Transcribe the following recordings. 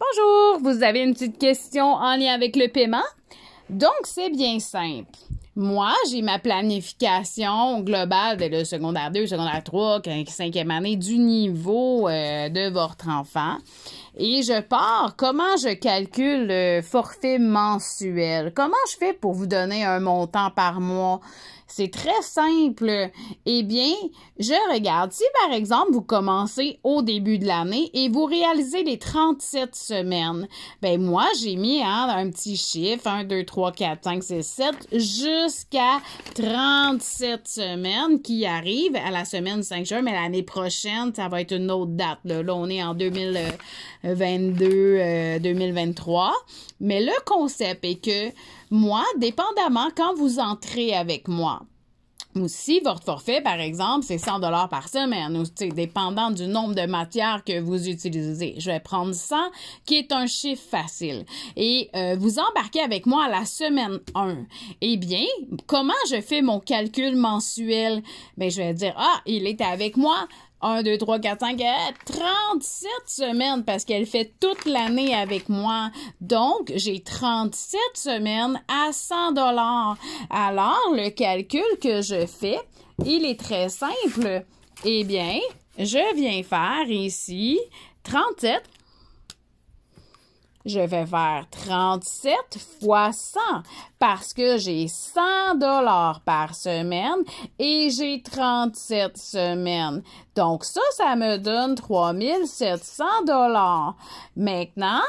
Bonjour, vous avez une petite question en lien avec le paiement? Donc, c'est bien simple. Moi, j'ai ma planification globale de le secondaire 2, secondaire 3, 5e année du niveau euh, de votre enfant. Et je pars, comment je calcule le forfait mensuel? Comment je fais pour vous donner un montant par mois? C'est très simple. Eh bien, je regarde. Si par exemple, vous commencez au début de l'année et vous réalisez les 37 semaines, bien moi, j'ai mis hein, un petit chiffre, 1, 2, 3, 4, 5, 6, 7, je jusqu'à 37 semaines qui arrivent à la semaine 5 juin, mais l'année prochaine, ça va être une autre date. Là, on est en 2022, 2023. Euh, mais le concept est que moi, dépendamment quand vous entrez avec moi, ou si votre forfait, par exemple, c'est 100 dollars par semaine, ou dépendant du nombre de matières que vous utilisez. Je vais prendre 100, qui est un chiffre facile. Et euh, vous embarquez avec moi à la semaine 1. Eh bien, comment je fais mon calcul mensuel? Ben, je vais dire, ah, il était avec moi 1, 2, 3, 4, 5, 37 semaines parce qu'elle fait toute l'année avec moi. Donc, j'ai 37 semaines à 100 dollars. Alors, le calcul que je fais, il est très simple. Eh bien, je viens faire ici 37 je vais faire 37 fois 100 parce que j'ai 100 dollars par semaine et j'ai 37 semaines. Donc ça, ça me donne 3700 dollars. Maintenant,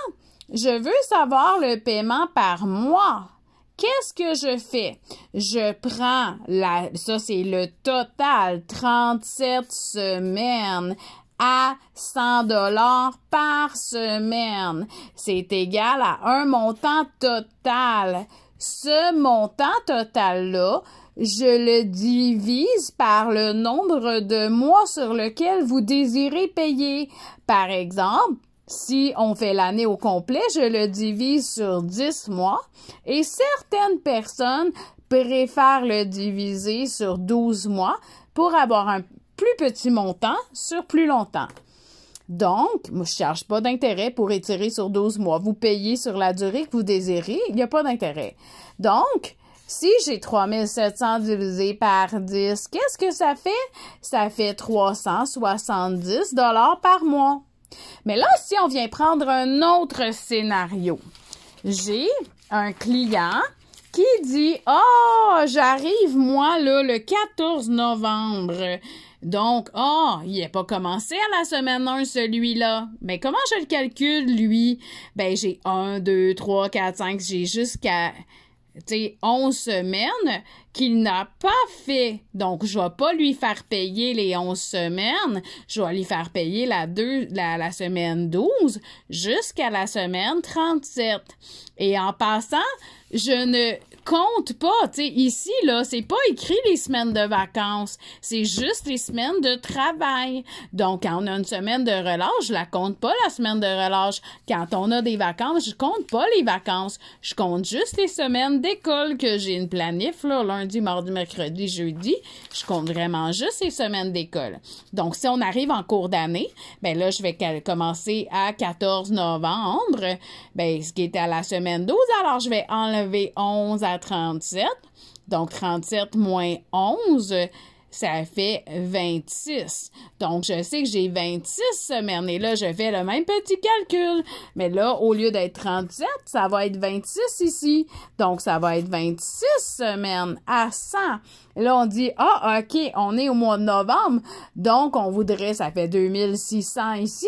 je veux savoir le paiement par mois. Qu'est-ce que je fais? Je prends la, ça c'est le total, 37 semaines à 100 dollars par semaine. C'est égal à un montant total. Ce montant total-là, je le divise par le nombre de mois sur lequel vous désirez payer. Par exemple, si on fait l'année au complet, je le divise sur 10 mois et certaines personnes préfèrent le diviser sur 12 mois pour avoir un plus petit montant sur plus longtemps. Donc, je ne charge pas d'intérêt pour étirer sur 12 mois. Vous payez sur la durée que vous désirez, il n'y a pas d'intérêt. Donc, si j'ai 3700 divisé par 10, qu'est-ce que ça fait? Ça fait 370 dollars par mois. Mais là, si on vient prendre un autre scénario, j'ai un client qui dit Oh, j'arrive, moi, là, le 14 novembre. Donc, ah, oh, il n'est pas commencé à la semaine 1, celui-là. Mais comment je le calcule, lui? Ben, j'ai 1, 2, 3, 4, 5, j'ai jusqu'à, tu 11 semaines qu'il n'a pas fait. Donc, je vais pas lui faire payer les 11 semaines. Je vais lui faire payer la, la semaine 12 jusqu'à la semaine 37. Et en passant, je ne compte pas. sais, ici, là, c'est pas écrit les semaines de vacances. C'est juste les semaines de travail. Donc, quand on a une semaine de relâche, je la compte pas la semaine de relâche. Quand on a des vacances, je compte pas les vacances. Je compte juste les semaines d'école que j'ai une planif, là, lundi, mardi, mercredi, jeudi. Je compte vraiment juste les semaines d'école. Donc, si on arrive en cours d'année, ben là, je vais commencer à 14 novembre, ben, ce qui était à la semaine 12. Alors, je vais enlever 11 à 37. Donc 37 moins 11, ça fait 26. Donc, je sais que j'ai 26 semaines et là, je fais le même petit calcul. Mais là, au lieu d'être 37, ça va être 26 ici. Donc, ça va être 26 semaines à 100. là, on dit, ah, OK, on est au mois de novembre. Donc, on voudrait, ça fait 2600 ici.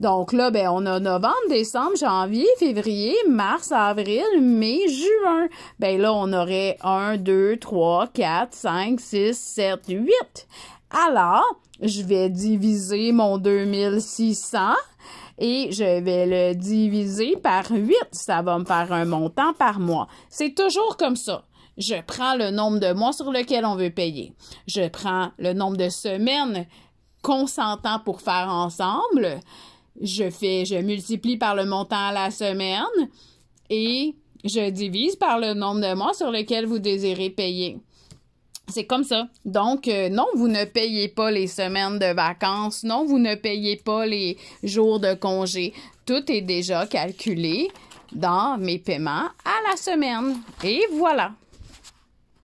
Donc là, ben, on a novembre, décembre, janvier, février, mars, avril, mai, juin. Ben là, on aurait 1, 2, 3, 4, 5, 6, 7, 8, alors, je vais diviser mon 2600 et je vais le diviser par 8. Ça va me faire un montant par mois. C'est toujours comme ça. Je prends le nombre de mois sur lequel on veut payer. Je prends le nombre de semaines consentant pour faire ensemble. Je fais, je multiplie par le montant à la semaine et je divise par le nombre de mois sur lequel vous désirez payer. C'est comme ça. Donc, euh, non, vous ne payez pas les semaines de vacances. Non, vous ne payez pas les jours de congé. Tout est déjà calculé dans mes paiements à la semaine. Et voilà.